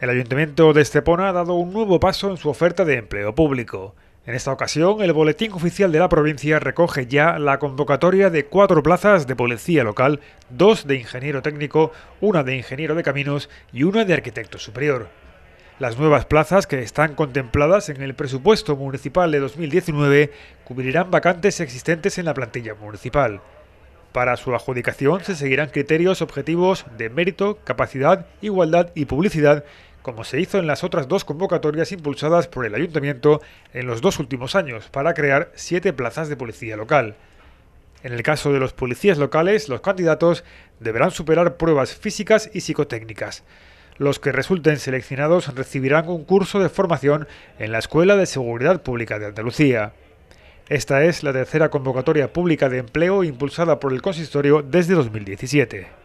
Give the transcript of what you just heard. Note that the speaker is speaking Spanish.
El Ayuntamiento de Estepona ha dado un nuevo paso en su oferta de empleo público. En esta ocasión, el Boletín Oficial de la provincia recoge ya la convocatoria de cuatro plazas de policía local, dos de ingeniero técnico, una de ingeniero de caminos y una de arquitecto superior. Las nuevas plazas que están contempladas en el presupuesto municipal de 2019 cubrirán vacantes existentes en la plantilla municipal. Para su adjudicación se seguirán criterios objetivos de mérito, capacidad, igualdad y publicidad como se hizo en las otras dos convocatorias impulsadas por el ayuntamiento en los dos últimos años, para crear siete plazas de policía local. En el caso de los policías locales, los candidatos deberán superar pruebas físicas y psicotécnicas. Los que resulten seleccionados recibirán un curso de formación en la Escuela de Seguridad Pública de Andalucía. Esta es la tercera convocatoria pública de empleo impulsada por el consistorio desde 2017.